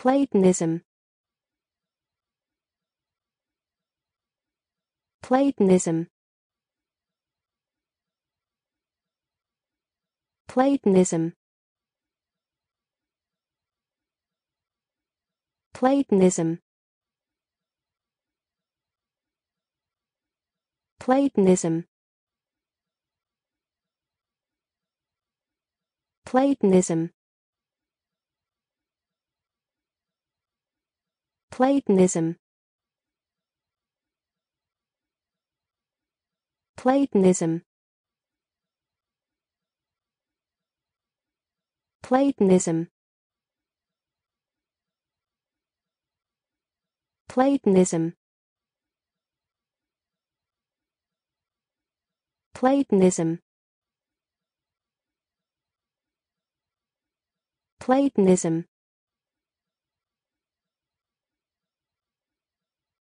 Platonism Platonism Platonism Platonism Platonism Platonism Platonism Platonism Platonism Platonism Platonism Platonism